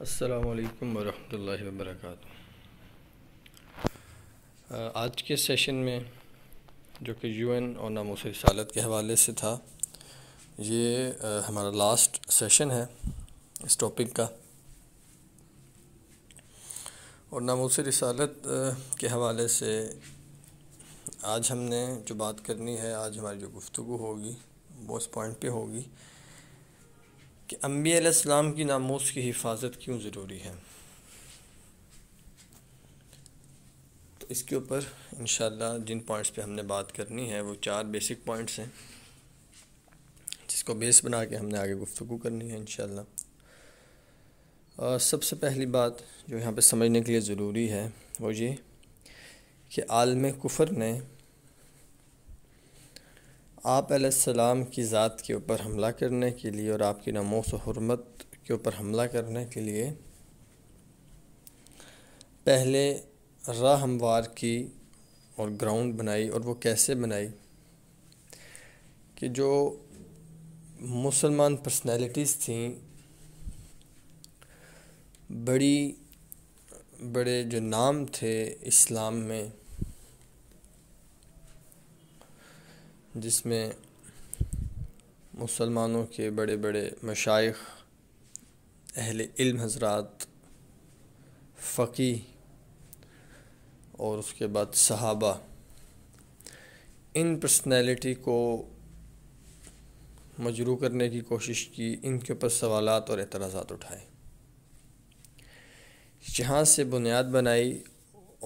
असलकम वरहल वर्क आज के सेशन में जो कि यूएन और नामोस रसालत के हवाले से था ये हमारा लास्ट सेशन है इस टॉपिक का और नामोस रसालत के हवाले से आज हमने जो बात करनी है आज हमारी जो गुफ्तु होगी वो इस पॉइंट पे होगी कि आलाम की नामोस की हिफाजत क्यों ज़रूरी है तो इसके ऊपर इन जिन पॉइंट्स पे हमने बात करनी है वो चार बेसिक पॉइंट्स हैं जिसको बेस बना के हमने आगे गुफ्तु करनी है इन सबसे पहली बात जो यहाँ पे समझने के लिए ज़रूरी है वो ये कि आलम कुफर ने आप सलाम की ज़ात के ऊपर हमला करने के लिए और आपकी नमोस हरमत के ऊपर हमला करने के लिए पहले राह हमवार की और ग्राउंड बनाई और वो कैसे बनाई कि जो मुसलमान पर्सनैलिटीज़ थी बड़ी बड़े जो नाम थे इस्लाम में जिसमें मुसलमानों के बड़े बड़े मशाइ अहल इल्म हजरात फ़की और उसके बाद सहाबा इन पर्सनैलिटी को मजरू करने की कोशिश की इनके ऊपर सवालत और एतराज़ा उठाए जहाँ से बुनियाद बनाई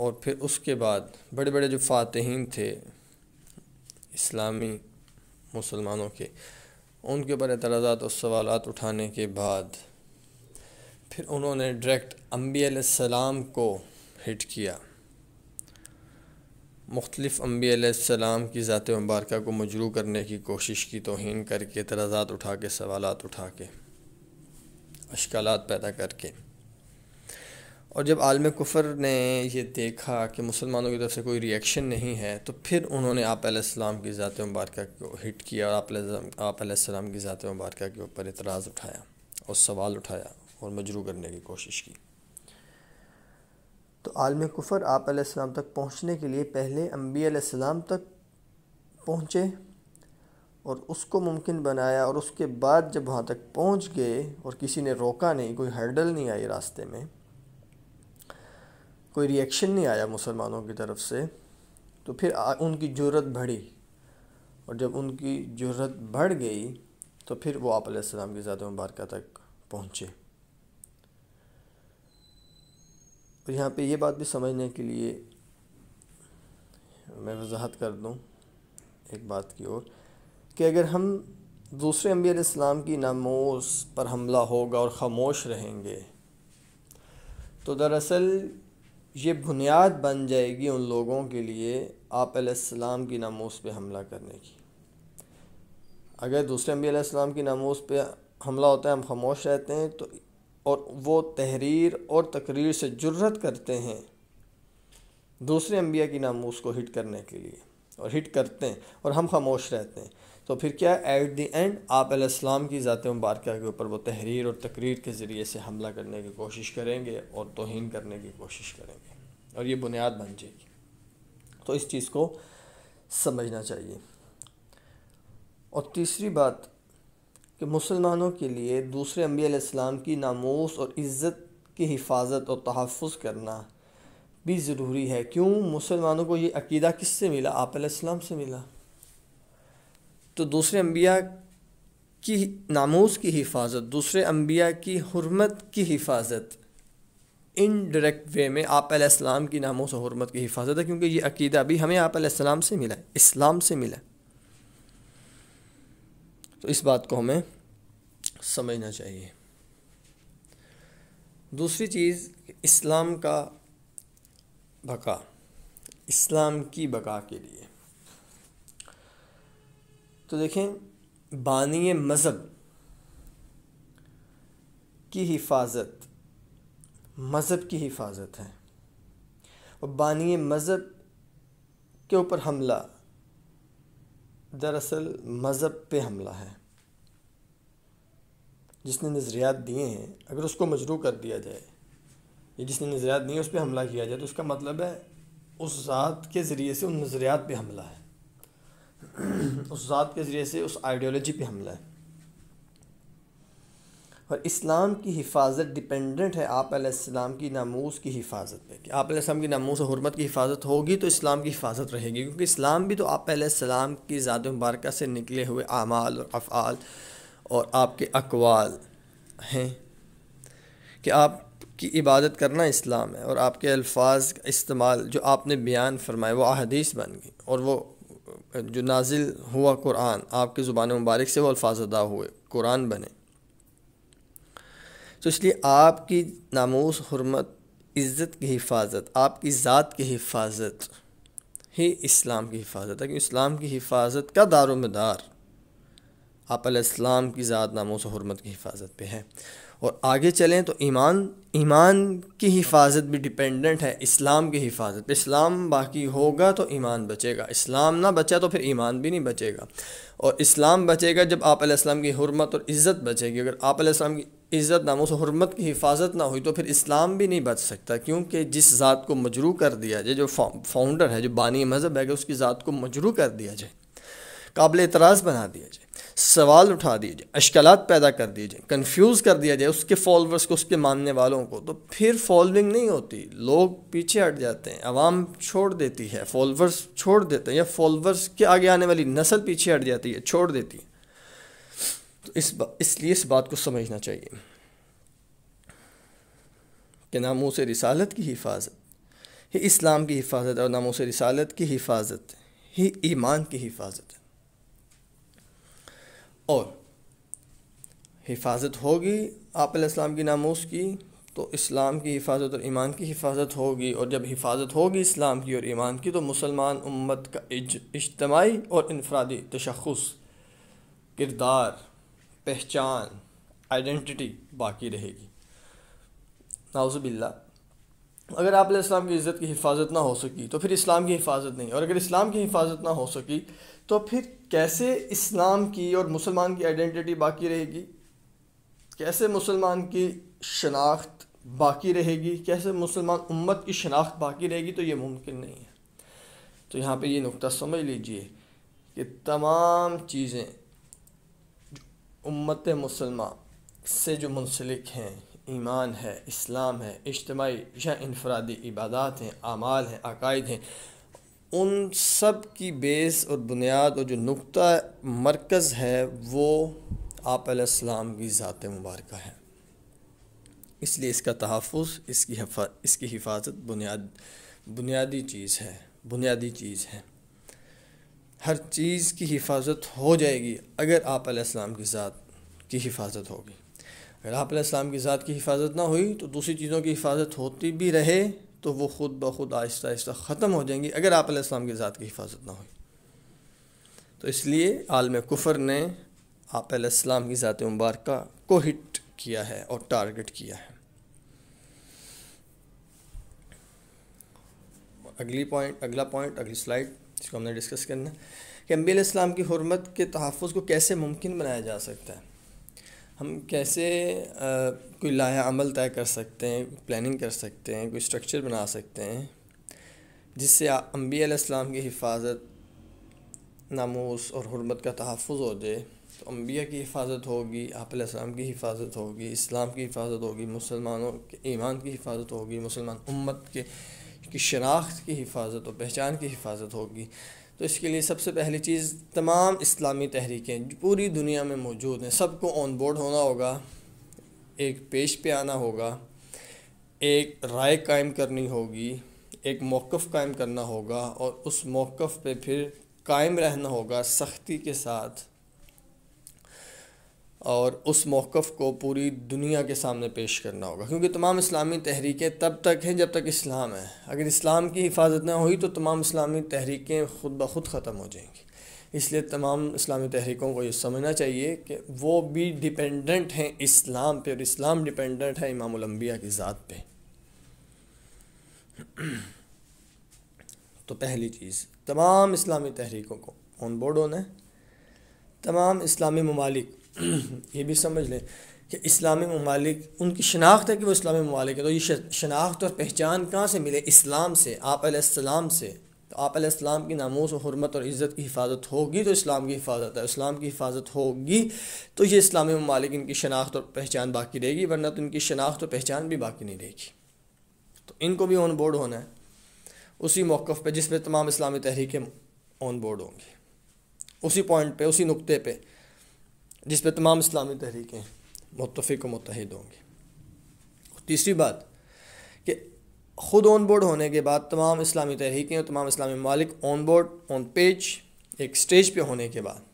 और फिर उसके बाद बड़े बड़े जो फातहन थे इस्लामी मुसलमानों के उनके ऊपर एतराज़ात और सवाल उठाने के बाद फिर उन्होंने डायरेक्ट अम्बी सलाम को हिट किया मुख्तलफ़ अम्बी सलाम की ज़ात मुबारक को मजरू करने की कोशिश की तोहन करके एतराज़ा उठा के सवाल उठा के अशकाल पैदा करके और जब आलम कुफर ने ये देखा कि मुसलमानों की तरफ से कोई रिएक्शन नहीं है तो फिर उन्होंने आप की ज़ात मुबारक को हिट किया और आप आपाम की ज़ात मुबारक के ऊपर इतराज़ उठाया और सवाल उठाया और मजरू करने की कोशिश की तो आलम कुफर आप तक पहुँचने के लिए पहले अम्बी आसमाम तक पहुँचे और उसको मुमकिन बनाया और उसके बाद जब वहाँ तक पहुँच गए और किसी ने रोका नहीं कोई हर्डल नहीं आई रास्ते में कोई रिएक्शन नहीं आया मुसलमानों की तरफ से तो फिर आ, उनकी ज़रूरत बढ़ी और जब उनकी ज़रूरत बढ़ गई तो फिर वो आप आपाम की ज़्यादा मुबारक तक पहुँचे और यहाँ पे ये बात भी समझने के लिए मैं वजाहत कर दूँ एक बात की ओर कि अगर हम दूसरे अम्बियर इस्लाम की नामोस पर हमला होगा और ख़ामोश रहेंगे तो दरअसल ये बुनियाद बन जाएगी उन लोगों के लिए आप आपलाम की नामोस पे हमला करने की अगर दूसरे नबी आसमाम की नामोस पे हमला होता है हम खामोश रहते हैं तो और वो तहरीर और तकरीर से जुर्रत करते हैं दूसरे अम्बिया की नामोस को हिट करने के लिए और हिट करते हैं और हम खामोश रहते हैं तो फिर क्या एट दी एंड आप आसमाम की ज़ात मुबारक के ऊपर वो तहरीर और तकरीर के ज़रिए से हमला करने की कोशिश करेंगे और तोहन करने की कोशिश करेंगे और ये बुनियाद बन जाएगी तो इस चीज़ को समझना चाहिए और तीसरी बात कि मुसलमानों के लिए दूसरे अम्बियाम की नामोस और इज़्ज़त की हिफाजत और तहफ़ करना भी ज़रूरी है क्यों मुसलमानों को ये अकीदा किससे मिला आप से मिला तो दूसरे अम्बिया की नामोज़ की हिफाजत दूसरे अम्बिया की हरमत की हिफाजत इन डायरेक्ट वे में आप आपाम की नामोस और हरमत की हिफाजत है क्योंकि ये अकीदा भी हमें आप आपाम से मिला है इस्लाम से मिला है तो इस बात को हमें समझना चाहिए दूसरी चीज़ इस्लाम का बका इस्लाम की बका के लिए तो देखें बानी मज़हब की हिफाजत मज़हब की हिफाजत है और बानी मज़हब के ऊपर हमला दरअसल मज़हब पे हमला है जिसने नज़रियात दिए हैं अगर उसको मजरू कर दिया जाए या जिसने नज़रियात दिए उस पर हमला किया जाए तो उसका मतलब है उस ज़ात के ज़रिए से उन नज़रियात पे हमला है उस ज़ात के ज़रिए से उस आइडियोलॉजी पे हमला है और इस्लाम की हिफाजत डिपेंडेंट है आप आपलाम की नामूस की हिफाजत पे कि आप आपलाम की नामूस और हरमत की हिफाजत होगी तो इस्लाम की हिफाजत रहेगी क्योंकि इस्लाम भी तो आप आपलाम की ज़ात मुबारक से निकले हुए आमाल और अफ़ाल और आपके अकवाल हैं कि आप की इबादत करना इस्लाम है और आपके अल्फाज का इस्तेमाल जो आपने बयान फरमाए वो अहदीस बन गई और वो जो नाजिल हुआ कुरान आपके ज़ुबान मुबारक से वो अल्फाज अदा हुए कुरान बने तो इसलिए आपकी नामोस हरमत इज़्ज़त की हिफाजत आपकी ज़ात की हिफाजत ही इस्लाम की हिफाजत है क्योंकि इस्लाम की हिफाजत का दारोमदार आप इस्लाम की ज़ात नामोस हरमत की हिफाजत पे है और आगे चलें तो ईमान ईमान की हिफाजत भी डिपेंडेंट है इस्लाम की हिफाजत इस्लाम बाकी होगा तो ईमान बचेगा इस्लाम ना बचा तो फिर ईमान भी नहीं बचेगा और इस्लाम बचेगा जब आप आपाम की हरमत और इज़्ज़त बचेगी अगर आप आपाम की इज़्ज़त नामों से हरमत की हिफाजत ना हुई तो फिर इस्लाम भी नहीं बच सकता क्योंकि जिस ज़ात को मजरू कर दिया जाए जो फाउंडर है जो बानी मज़हब है उसकी ज़ात को मजरू कर दिया जाए काबिल एतराज़ बना दिया जाए सवाल उठा दिए जाए अशकलात पैदा कर दिए जाए कन्फ्यूज़ कर दिया जाए उसके फॉलोअर्स को उसके मानने वालों को तो फिर फॉलोइंग नहीं होती लोग पीछे हट जाते हैं आवाम छोड़ देती है फॉलोअर्स छोड़ देते हैं या फॉलोअर्स के आगे आने वाली नस्ल पीछे हट जाती है छोड़ देती है तो इस इसलिए इस बात को समझना चाहिए कि नामों से रिसालत की हिफाजत ही इस्लाम की हिफाजत और नामों से रिसालत की हिफाजत ही ईमान की हिफाजत और हिफाजत होगी आप इस्लाम की नामोस की तो इस्लाम की हिफाजत और ईमान की हिफाजत होगी और जब हिफाजत होगी इस्लाम की और ईमान की तो मुसलमान उम्मत का इजतमाही और इनफरादी तशखस किरदार पहचान आइडेंटिटी बाकी रहेगी नाउज़बिल्ला अगर आप इस्लाम की इज़्ज़त की हिफाजत ना हो सकी तो फिर इस्लाम की हिफाजत नहीं और अगर इस्लाम की हिफाजत ना हो सकी तो फिर कैसे इस्लाम की और मुसलमान की आइडेंटिटी बाकी रहेगी कैसे मुसलमान की शनाख्त बाकी रहेगी कैसे मुसलमान उम्मत की शनाख्त बाकी रहेगी तो ये मुमकिन नहीं है तो यहाँ पे ये नुक्ता समझ लीजिए कि तमाम चीज़ें उम्मत मुसलमान से जो मुनसलिक हैं ईमान है इस्लाम है इज्तमी या इनफरादी इबादत हैं आमाल हैं अकायद हैं उन सब की बेस और बुनियाद और जो नुक़ा मरकज़ है वो आप आपाम की ज़ात मुबारक है इसलिए इसका तहफ़ इसकी हफा, इसकी हिफाजत बुनियाद बुनियादी चीज़ है बुनियादी चीज़ है हर चीज़ की हिफाजत हो जाएगी अगर आप आपाम की ज़ात की हिफाजत होगी राम की ज़ात की हिफाजत ना हुई तो दूसरी चीज़ों की हिफाजत होती भी रहे तो वो ख़ुद ब खुद आहिस्ता आहिस्ता ख़त्म हो जाएंगी अगर आप आपाम की ज़ात की हिफाजत ना हुई तो इसलिए आलम कुफर ने आप आपाम की ज़ात मुबारक को हिट किया है और टारगेट किया है अगली पॉइंट अगला पॉइंट अगली स्लाइड इसको हमने डिस्कस करना है कि अम्बी की हरमत के तहफ़ को कैसे मुमकिन बनाया जा सकता है हम कैसे कोई लाया अमल तय कर सकते हैं प्लानिंग कर सकते हैं कोई स्ट्रक्चर बना सकते हैं जिससे अम्बी की हिफाजत नामोस और हरमत का तहफ़ हो जाए तो अम्बिया की हिफाजत होगी आपलाम की हिफाजत होगी इस्लाम की हिफाजत होगी मुसलमानों के ईमान की हिफाजत होगी मुसलमान उम्मत के की शनाख्त की हिफाजत और पहचान की हिफाजत होगी तो इसके लिए सबसे पहली चीज़ तमाम इस्लामी तहरीकें पूरी दुनिया में मौजूद हैं सबको ऑन बोर्ड होना होगा एक पेश पे आना होगा एक राय कायम करनी होगी एक मौक़ कायम करना होगा और उस मौक़ पे फिर कायम रहना होगा सख्ती के साथ और उस मौक़ को पूरी दुनिया के सामने पेश करना होगा क्योंकि तमाम इस्लामी तहरीकें तब तक हैं जब तक इस्लाम है अगर इस्लाम की हिफाजत ना हुई तो तमाम इस्लामी तहरीकें खुद ब खुद ख़त्म हो जाएंगी इसलिए तमाम इस्लामी तहरीकों को ये समझना चाहिए कि वो भी डिपेंडेंट हैं इस्लाम पे और इस्लाम डिपेंडेंट है इमामबिया की ज़ात पे तो पहली चीज़ तमाम इस्लामी तहरीकों को ऑन बोर्ड होना है तमाम इस्लामी ममालिक ये भी समझ लें कि इस्लामी ममालिक उनकी शनाख्त है कि वो इस्लामी ममालिक है तो ये शनाख्त और पहचान कहाँ से मिले इस्लाम से आप से तो आप की नामोस और हरमत और इज़्ज़त की हिफाजत होगी तो इस्लाम की हिफाजत है इस्लाम की हिफाजत होगी तो ये इस्लामी ममालिक इनकी शनाख्त और पहचान बाकी रहेगी वरना तो इनकी शनाख्त और पहचान भी बाकी नहीं रहेगी तो इनको भी ऑन बोर्ड होना है उसी मौक़ पर जिसमें तमाम इस्लामी तहरीकें ऑन बोर्ड होंगी उसी पॉइंट पर उसी नुकते पर जिस पर तमाम इस्लामी तहरीकें मुतफ़ मतहद होंगी तीसरी बात कि ख़ुद ऑन बोर्ड होने के बाद तमाम इस्लामी तहरीकें और तमाम इस्लामी मालिक ऑन बोर्ड ऑन पेज एक स्टेज पे होने के बाद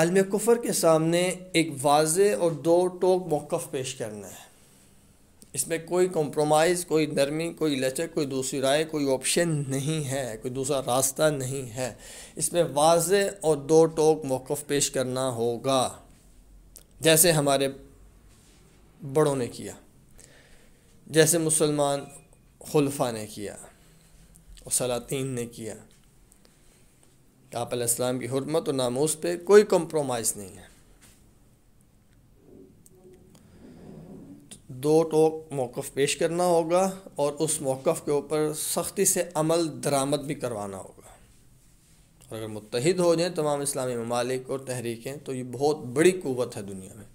आलम कुफर के सामने एक वाज और दो टोक मौक़ पेश करना है इसमें कोई कॉम्प्रोमाइज़ कोई नरमी कोई लचक कोई दूसरी राय कोई ऑप्शन नहीं है कोई दूसरा रास्ता नहीं है इसमें वाज और दो टोक मौक़ पेश करना होगा जैसे हमारे बड़ों ने किया जैसे मुसलमान खुलफा ने किया और सलातीन ने किया आप की हरमत और नामोस पे कोई कॉम्प्रोमाइज़ नहीं है दो टोक मौक़ पेश करना होगा और उस मौक़ के ऊपर सख्ती से अमल दरामद भी करवाना होगा और अगर मुतहद हो जाएँ तमाम इस्लामी ममालिक और तहरीकें तो ये बहुत बड़ी क़वत है दुनिया में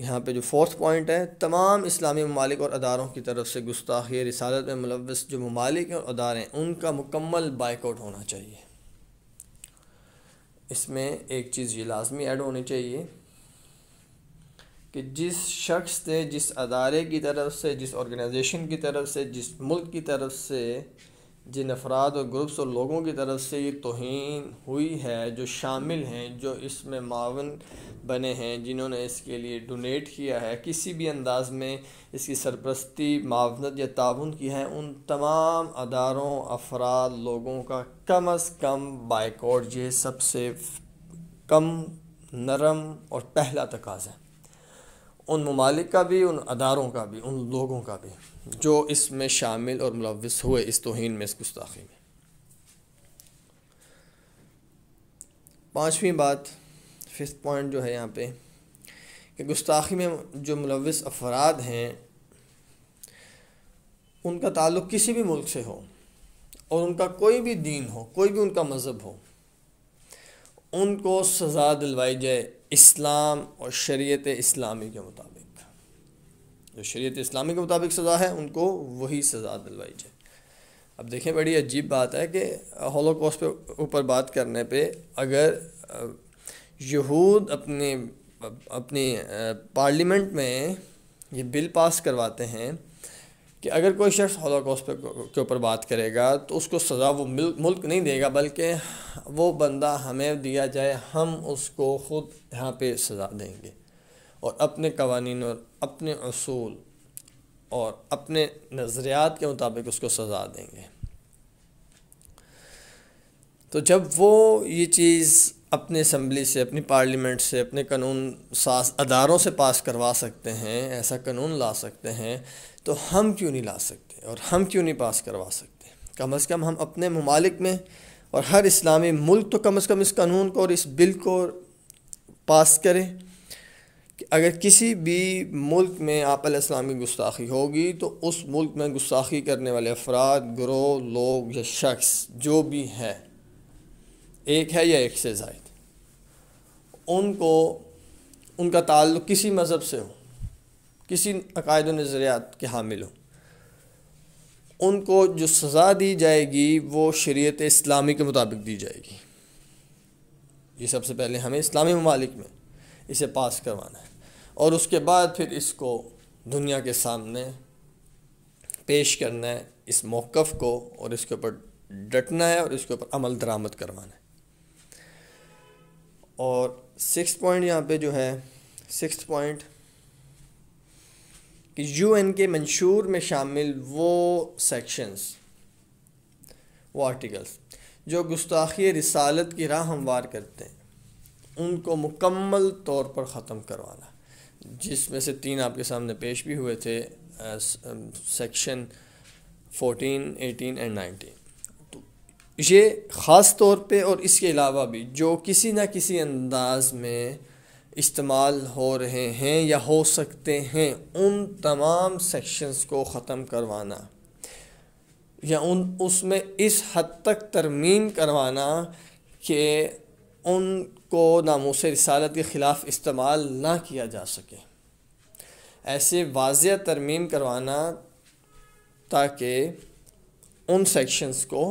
यहाँ पे जो फोर्थ पॉइंट है तमाम इस्लामी ममालिक और अदारों की तरफ से गुस्ताखी रिसालत में मुलवस जो ममालिक और अदारे हैं उनका मुकम्मल बाइकआउट होना चाहिए इसमें एक चीज़ ये लाजमी ऐड होनी चाहिए कि जिस शख्स से जिस अदारे की तरफ से जिस ऑर्गेनाइजेशन की तरफ से जिस मुल्क की तरफ से जिन अफराद और ग्रुप्स और लोगों की तरफ से ये तोहन हुई है जो शामिल हैं जो इसमें मावन बने हैं जिन्होंने इसके लिए डोनेट किया है किसी भी अंदाज में इसकी सरपरस्ती मावनत या ताउन की है उन तमाम अदारों अफराद लोगों का कम अज़ कम बाइकआउट ये सबसे कम नरम और पहला तकाज़ है उन ममालिक का भी उन अदारों का भी उन लोगों का भी जो इसमें शामिल और मुलविस हुए इस तोहन में इस गुस्ताखी में पाँचवीं बात फिफ्थ पॉइंट जो है यहाँ पे कि गुस्ताखी में जो मुलविस अफराद हैं उनका ताल्लुक़ किसी भी मुल्क से हो और उनका कोई भी दीन हो कोई भी उनका मज़हब हो उनको सज़ा दिलवाई जाए इस्लाम और शरीयत इस्लामी के मुताबिक जो शरीयत इस्लामी के मुताबिक सज़ा है उनको वही सज़ा दिलवाई जाए अब देखें बड़ी अजीब बात है कि होलोकॉस्ट पे ऊपर बात करने पे अगर यहूद अपने अपनी पार्लियामेंट में ये बिल पास करवाते हैं कि अगर कोई शख्स होलोकॉस्ट पे के ऊपर बात करेगा तो उसको सज़ा वो मुल्क नहीं देगा बल्कि वो बंदा हमें दिया जाए हम उसको ख़ुद यहाँ पे सज़ा देंगे और अपने कवानीन और अपने असूल और अपने नज़रियात के मुताबिक उसको सज़ा देंगे तो जब वो ये चीज़ अपने असम्बली से अपनी पार्लियामेंट से अपने कानून सास अदारों से पास करवा सकते हैं ऐसा कानून ला सकते हैं तो हम क्यों नहीं ला सकते और हम क्यों नहीं पास करवा सकते कम अज़ कम हम अपने ममालिक में और हर इस्लामी मुल्क तो कम से कम इस कानून को और इस बिल को पास करें कि अगर किसी भी मुल्क में आप इस्लामी गुस्ताखी होगी तो उस मुल्क में गुस्ताखी करने वाले अफराद ग्रोह लोग या शख्स जो भी हैं एक है या एक से जायद उनको उनका ताल्लुक़ किसी मज़हब से हो किसी अकायद नज़रियात के हामिल हो उनको जो सज़ा दी जाएगी वो शरीयत इस्लामी के मुताबिक दी जाएगी ये सबसे पहले हमें इस्लामी ममालिक में इसे पास करवाना है और उसके बाद फिर इसको दुनिया के सामने पेश करना है इस मौक़ को और इसके ऊपर डटना है और इसके ऊपर अमल दरामद करवाना है और सिक्स पॉइंट यहाँ पे जो है सिक्स पॉइंट यू एन के मंशूर में शामिल वो सेक्शंस वो आर्टिकल्स जो गुस्ताखी रिसालत की राह हमवार करते हैं उनको मुकम्मल तौर पर ख़त्म करवाना जिसमें से तीन आपके सामने पेश भी हुए थे section fourteen eighteen and nineteen तो ये ख़ास तौर पे और इसके अलावा भी जो किसी न किसी अंदाज में इस्तेमाल हो रहे हैं या हो सकते हैं उन तमाम सेक्शंस को ख़त्म करवाना या उन उसमें इस हद तक तरमीम करवाना कि उनको नामोस रसालत के ख़िलाफ़ इस्तेमाल ना किया जा सके ऐसे वाजिया तरमीम करवाना ताकि उन सेक्शंस को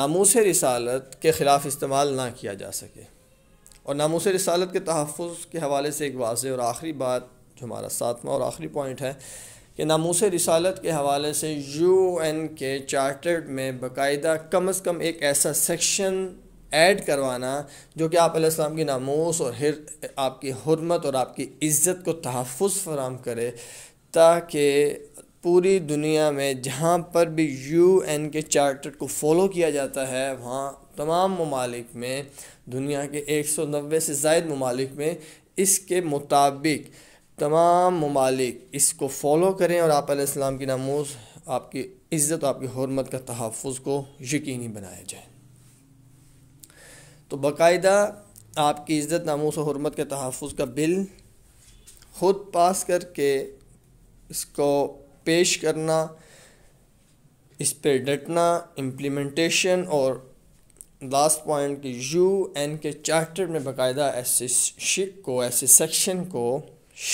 नामोस रसालत के ख़िलाफ़ इस्तेमाल ना किया जा सके और नामोस रसालत के तहफ़ के हवाले से एक वाज और आखिरी बात जो हमारा सातवा और आखिरी पॉइंट है कि नामोस रसालत के हवाले से यू एन के चार्टर्ड में बाकायदा कम अज़ कम एक ऐसा सेक्शन ऐड करवाना जो कि आप आपाम की नामोस और हिर आपकी हरमत और आपकी इज़्ज़त को तहफ़ फराम करे ताकि पूरी दुनिया में जहाँ पर भी यू एन के चार्टर को फॉलो किया जाता है वहाँ तमाम ममालिक में दुनिया के एक सौ नब्बे से जायद ममालिक में इसके मुताबिक तमाम ममालिक इसको फॉलो करें और आप आपाम की नामोज आपकी इज़्ज़त आपकी हरमत का तहफ़ को यकीनी बनाया जाए तो बाकायदा आपकी इज़्ज़त नामोस और हरमत के तहफ़ का बिल ख़ुद पास करके इसको पेश करना इस पर डटना इम्प्लीमेंटेशन और लास्ट पॉइंट कि यू एन के चार्टर में बाकायदा ऐसे शिक को ऐसे सेक्शन को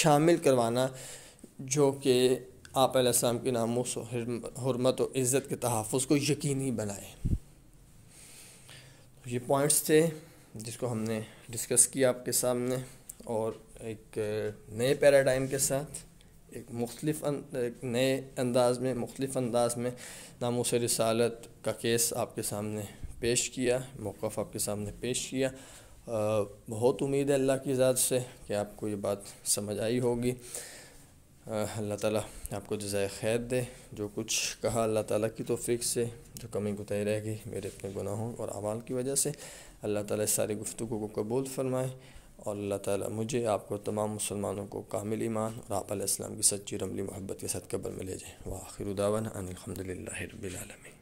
शामिल करवाना जो कि आप आसम की नामोस हरमत और इज़्ज़त के तहफ़ को यकीनी बनाए तो ये पॉइंट्स थे जिसको हमने डिस्कस किया आपके सामने और एक नए पैराडाइम के साथ एक मुख्तफ अं-, एक नए अंदाज में मुख्तफ अंदाज में नामोस रसालत का केस आपके सामने पेश किया मौक़ आपके सामने पेश किया आ, बहुत उम्मीद है अल्लाह की ज़ात से कि आपको ये बात समझ आई होगी अल्लाह ताला आपको जजाय खैर दे जो कुछ कहा अल्लाह ताला की तोफ़ी से जो कमी कुताही रह गई मेरे अपने गुनाहों और अमाल की वजह से अल्लाह ताला सारी गुफ्तु को कबूल फ़रमाए और अल्लाह ताला मुझे आपको तमाम मुसलमानों को कामिल ईमान और आप की सच्ची रमली मोहब्बत के साथ कब्र में ले जाए वाखिर उदावन अनिलहमदिल्ला